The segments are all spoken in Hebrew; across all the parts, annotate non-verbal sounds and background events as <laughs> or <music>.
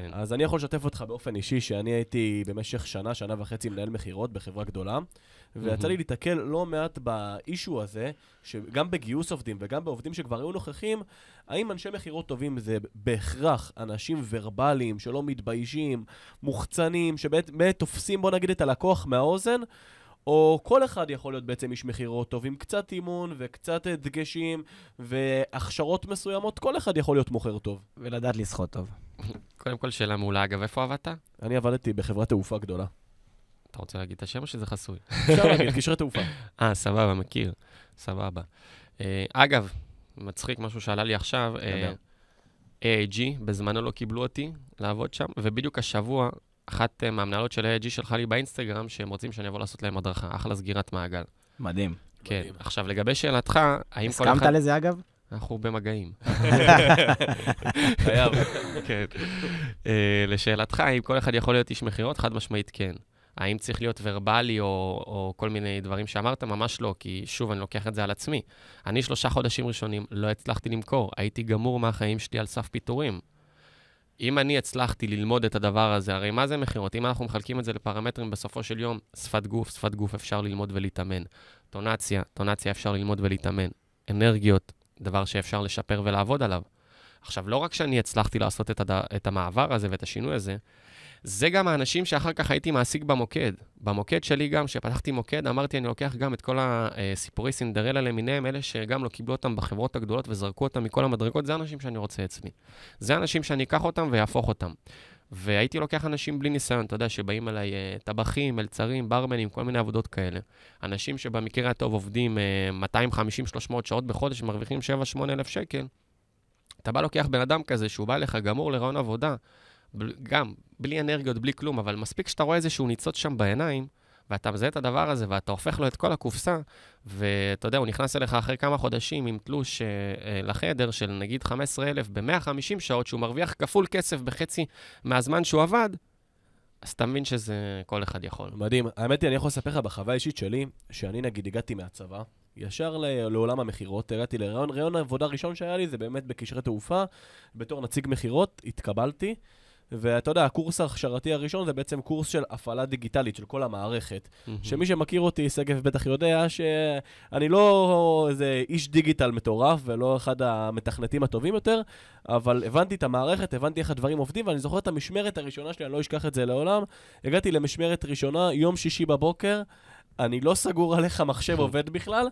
כן. אז אני יכול לשתף אותך באופן אישי, שאני הייתי במשך שנה, שנה וחצי מנהל מכירות בחברה גדולה, ויצא לי להתקל לא מעט באישו הזה, שגם בגיוס עובדים וגם בעובדים שכבר היו נוכחים, האם אנשי מכירות טובים זה בהכרח אנשים ורבליים שלא מתביישים, מוחצנים, שבאמת תופסים, בוא נגיד, את הלקוח מהאוזן? או כל אחד יכול להיות בעצם איש מכירות טוב, עם קצת אימון וקצת דגשים והכשרות מסוימות, כל אחד יכול להיות מוכר טוב. ולדעת לשחות טוב. קודם כל, שאלה מעולה. אגב, איפה עבדת? אני עבדתי בחברת תעופה גדולה. אתה רוצה להגיד את השם או שזה חסוי? אפשר להגיד, קשרי תעופה. <laughs> אה, סבבה, מכיר. סבבה. אה, אגב, מצחיק, משהו שעלה לי עכשיו. אה, AIG, בזמנו לא קיבלו אותי לעבוד שם, ובדיוק השבוע, אחת אה, מהמנהלות של AIG שלחה לי באינסטגרם שהם רוצים שאני אבוא לעשות להם הדרכה. אחלה סגירת מעגל. מדהים. כן. מדהים. עכשיו, לגבי שאלתך, האם כל אחד... הסכמת לזה, אגב? אנחנו במגעים. חייב. כן. אה, לשאלתך, האם כל אחד יכול להיות איש מכירות, חד משמעית כן. האם צריך להיות ורבלי או, או כל מיני דברים שאמרת? ממש לא, כי שוב, אני לוקח את זה על עצמי. אני שלושה חודשים ראשונים לא הצלחתי למכור, הייתי גמור מהחיים שלי על סף פיטורים. אם אני הצלחתי ללמוד את הדבר הזה, הרי מה זה מכירות? אם אנחנו מחלקים את זה לפרמטרים, בסופו של יום, שפת גוף, שפת גוף אפשר ללמוד ולהתאמן. טונציה, טונציה אפשר ללמוד ולהתאמן. אנרגיות, דבר שאפשר לשפר ולעבוד עליו. עכשיו, לא רק שאני הצלחתי לעשות את, הד... את המעבר הזה ואת השינוי הזה, זה גם האנשים שאחר כך הייתי מעסיק במוקד. במוקד שלי גם, כשפתחתי מוקד, אמרתי, אני לוקח גם את כל הסיפורי אה, סינדרלה למיניהם, אלה שגם לא קיבלו אותם בחברות הגדולות וזרקו אותם מכל המדרגות, זה האנשים שאני רוצה אצלי. זה האנשים שאני אקח אותם ויהפוך אותם. והייתי לוקח אנשים בלי ניסיון, אתה יודע, שבאים אליי אה, טבחים, מלצרים, ברמנים, כל מיני עבודות כאלה. אנשים שבמקרה הטוב עובדים 250-300 אה, שעות בחודש, מרוויחים 7-8 אלף שקל. אתה בא לוקח בן אדם כזה שהוא בא אליך גמור לרעיון עבודה, גם בלי אנרגיות, בלי כלום, אבל מספיק שאתה רואה איזשהו ניצוץ שם בעיניים, ואתה מזהה את הדבר הזה, ואתה הופך לו את כל הקופסה, ואתה יודע, הוא נכנס אליך אחרי כמה חודשים עם תלוש אה, אה, לחדר של נגיד 15,000 ב-150 שעות, שהוא מרוויח כפול כסף בחצי מהזמן שהוא עבד, אז אתה מבין שזה כל אחד יכול. מדהים. האמת היא, אני יכול לספר לך בחוויה האישית שלי, שאני נגיד הגעתי מהצבא, ישר ל- לעולם המכירות, הגעתי לרעיון, רעיון העבודה הראשון שהיה לי זה באמת בקשרי תעופה, בתור נציג מכירות, התקבלתי. ואתה יודע, הקורס ההכשרתי הראשון זה בעצם קורס של הפעלה דיגיטלית של כל המערכת. Mm-hmm. שמי שמכיר אותי, שגב בטח יודע שאני לא איזה איש דיגיטל מטורף ולא אחד המתכנתים הטובים יותר, אבל הבנתי את המערכת, הבנתי איך הדברים עובדים, ואני זוכר את המשמרת הראשונה שלי, אני לא אשכח את זה לעולם. הגעתי למשמרת ראשונה, יום שישי בבוקר, אני לא סגור על איך המחשב <laughs> עובד בכלל.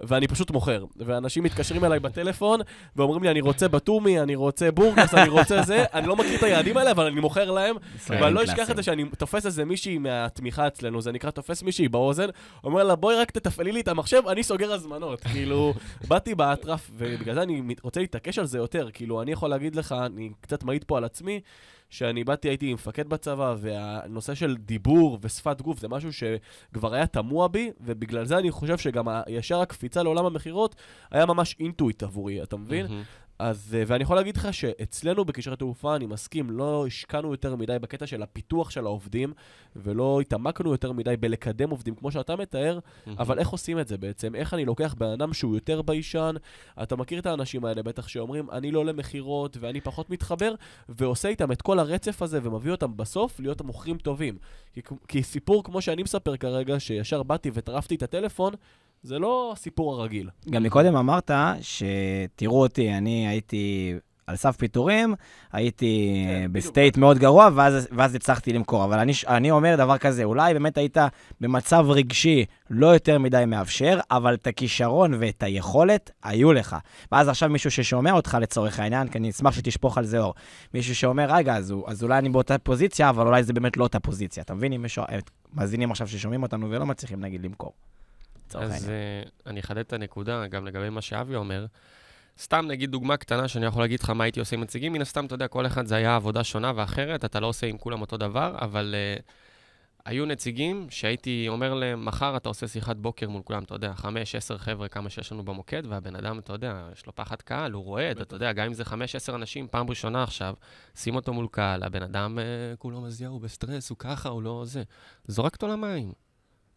ואני פשוט מוכר. ואנשים מתקשרים אליי בטלפון ואומרים לי, אני רוצה בטומי, אני רוצה בורגס, אני רוצה זה. <laughs> אני לא מכיר את היעדים האלה, אבל אני מוכר להם. כן, ואני לא אשכח את זה שאני תופס איזה מישהי מהתמיכה אצלנו, זה נקרא תופס מישהי באוזן, אומר לה, בואי רק תתפעלי לי את המחשב, אני סוגר הזמנות. כאילו, באתי באטרף, ובגלל זה אני רוצה להתעקש על זה יותר. כאילו, אני יכול להגיד לך, אני קצת מעיד פה על עצמי, שאני באתי, הייתי מפקד בצבא, והנושא של דיבור ושפת גוף זה משהו שכבר היה תמוה בי, ובגלל זה אני חושב שגם ישר הקפ הקפיצה לעולם המכירות היה ממש אינטואיט עבורי, אתה מבין? Mm-hmm. אז, אה, ואני יכול להגיד לך שאצלנו בקשרי תעופה, אני מסכים, לא השקענו יותר מדי בקטע של הפיתוח של העובדים, ולא התעמקנו יותר מדי בלקדם עובדים, כמו שאתה מתאר, mm-hmm. אבל איך עושים את זה בעצם? איך אני לוקח בן אדם שהוא יותר ביישן, אתה מכיר את האנשים האלה בטח שאומרים, אני לא למכירות ואני פחות מתחבר, ועושה איתם את כל הרצף הזה ומביא אותם בסוף להיות המוכרים טובים. כי, כי סיפור כמו שאני מספר כרגע, שישר באתי וטרפתי את הטלפון, זה לא הסיפור הרגיל. גם מקודם אמרת שתראו אותי, אני הייתי על סף פיטורים, הייתי כן, אה, בסטייט מאוד גרוע, ואז, ואז הצלחתי למכור. אבל אני, אני אומר דבר כזה, אולי באמת היית במצב רגשי לא יותר מדי מאפשר, אבל את הכישרון ואת היכולת היו לך. ואז עכשיו מישהו ששומע אותך לצורך העניין, כי אני אשמח שתשפוך על זה אור. מישהו שאומר, רגע, אז, אז אולי אני באותה פוזיציה, אבל אולי זה באמת לא אותה פוזיציה. אתה מבין? אם יש אה, מאזינים עכשיו ששומעים אותנו ולא מצליחים, נגיד, למכור. לצורך העניין. אז אה, uh, אני אחדד את הנקודה, גם לגבי מה שאבי אומר. סתם נגיד דוגמה קטנה שאני יכול להגיד לך מה הייתי עושה עם נציגים, מן הסתם, אתה יודע, כל אחד זה היה עבודה שונה ואחרת, אתה לא עושה עם כולם אותו דבר, אבל uh, היו נציגים שהייתי אומר להם, מחר אתה עושה שיחת בוקר מול כולם, אתה יודע, חמש, עשר חבר'ה, כמה שיש לנו במוקד, והבן אדם, אתה יודע, יש לו פחד קהל, הוא רועד, אתה יודע, גם אם זה חמש, עשר אנשים, פעם ראשונה עכשיו, שים אותו מול קהל, הבן אדם uh, כולו מזיע, הוא בסטרס, הוא ככה, הוא לא זה. זורק אותו למים.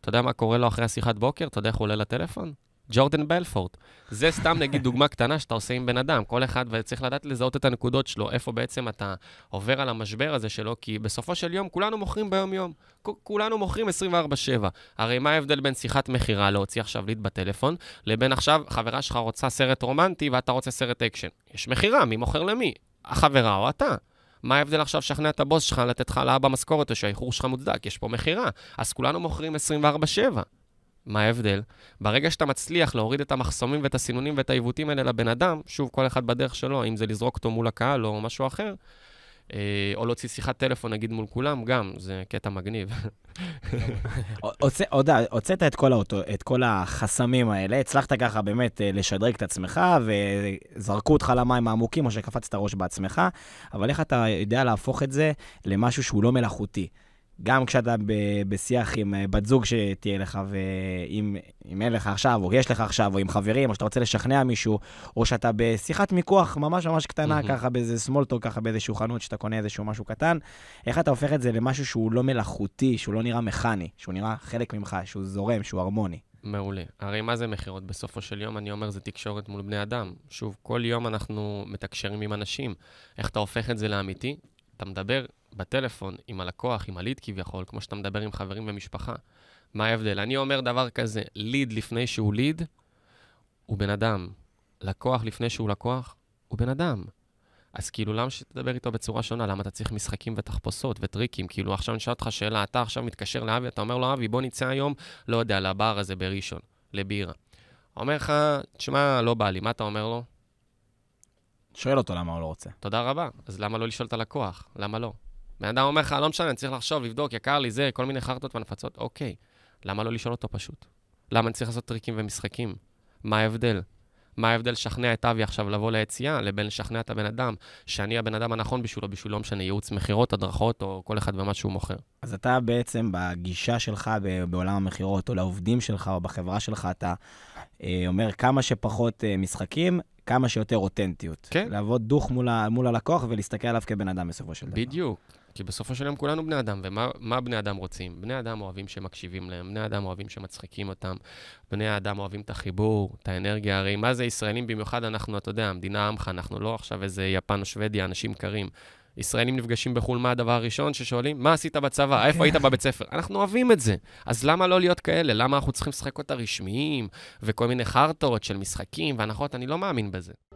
אתה יודע מה קורה לו אחרי השיחת בוקר? אתה יודע איך הוא עולה לטלפון? ג'ורדן בלפורט. זה סתם נגיד <laughs> דוגמה קטנה שאתה עושה עם בן אדם, כל אחד, וצריך לדעת לזהות את הנקודות שלו, איפה בעצם אתה עובר על המשבר הזה שלו, כי בסופו של יום כולנו מוכרים ביום-יום, כולנו מוכרים 24-7. הרי מה ההבדל בין שיחת מכירה להוציא עכשיו ליד בטלפון, לבין עכשיו חברה שלך רוצה סרט רומנטי ואתה רוצה סרט אקשן? יש מכירה, מי מוכר למי? החברה או אתה. מה ההבדל עכשיו לשכנע את הבוס שלך לתת לך העלאה במשכורת או שהאיחור שלך מוצדק? יש פה מכירה. אז כולנו מוכרים 24-7. מה ההבדל? ברגע שאתה מצליח להוריד את המחסומים ואת הסינונים ואת העיוותים האלה לבן אדם, שוב, כל אחד בדרך שלו, אם זה לזרוק אותו מול הקהל או משהו אחר, אה, או להוציא שיחת טלפון, נגיד, מול כולם, גם, זה קטע מגניב. הוצאת את כל, החסמים האלה, הצלחת ככה באמת אה, לשדרג את עצמך, וזרקו אותך למים העמוקים או שקפצת ראש בעצמך, אבל איך אתה יודע להפוך את זה למשהו שהוא לא מלאכותי? גם כשאתה ב- בשיח עם אה, בת זוג שתהיה לך, ואם אין לך עכשיו, או יש לך עכשיו, או עם חברים, או שאתה רוצה לשכנע מישהו, או שאתה בשיחת מיקוח ממש ממש קטנה, mm-hmm. ככה באיזה סמולטו, ככה באיזשהו חנות, שאתה קונה איזשהו משהו קטן, איך אתה הופך את זה למשהו שהוא לא מלאכותי, שהוא לא נראה מכני, שהוא נראה חלק ממך, שהוא זורם, שהוא הרמוני. מעולה. הרי מה זה מכירות? בסופו של יום, אני אומר, זה תקשורת מול בני אדם. שוב, כל יום אנחנו מתקשרים עם אנשים. איך אתה הופך את זה לאמיתי? אתה מדבר בטלפון עם הלקוח, עם הליד כביכול, כמו שאתה מדבר עם חברים ומשפחה. מה ההבדל? אני אומר דבר כזה, ליד לפני שהוא ליד, הוא בן אדם. לקוח לפני שהוא לקוח, הוא בן אדם. אז כאילו, למה שתדבר איתו בצורה שונה? למה אתה צריך משחקים ותחפושות וטריקים? כאילו, עכשיו אני אשאל אותך שאלה, אתה עכשיו מתקשר לאבי, אתה אומר לו, אבי, בוא נצא היום, לא יודע, לבר הזה בראשון, לבירה. אומר לך, תשמע, לא בא לי, מה אתה אומר לו? שואל אותו למה הוא לא רוצה. תודה רבה. אז למה לא לשאול את הלקוח? למה לא? בן אדם אומר לך, לא משנה, אני צריך לחשוב, לבדוק, יקר לי זה, כל מיני חרטות ונפצות, אוקיי. למה לא לשאול אותו פשוט? למה אני צריך לעשות טריקים ומשחקים? מה ההבדל? מה ההבדל לשכנע את אבי עכשיו לבוא ליציאה, לבין לשכנע את הבן אדם, שאני הבן אדם הנכון בשבילו, בשביל לא משנה, ייעוץ מכירות, הדרכות, או כל אחד ומה שהוא מוכר. אז אתה בעצם, בגישה שלך בעולם המכירות, או לעובדים שלך, או בחברה שלך, אתה אה, אומר כמה שפחות אה, משחקים, כמה שיותר אותנטיות. כן. לעבוד דוך מול, ה, מול הלקוח ולהסתכל עליו כבן אדם בסופו של בדיוק. דבר. בדיוק. כי בסופו של יום כולנו בני אדם, ומה בני אדם רוצים? בני אדם אוהבים שמקשיבים להם, בני אדם אוהבים שמצחיקים אותם, בני אדם אוהבים את החיבור, את האנרגיה. הרי מה זה ישראלים במיוחד? אנחנו, אתה יודע, המדינה עמך, אנחנו לא עכשיו איזה יפן או שוודיה, אנשים קרים. ישראלים נפגשים בחו"ל, מה הדבר הראשון ששואלים? מה עשית בצבא? אוקיי. איפה היית בבית ספר? אנחנו אוהבים את זה. אז למה לא להיות כאלה? למה אנחנו צריכים לשחק אותה רשמיים, וכל מיני חרטות של משחקים והנחות? אני לא מאמין בזה.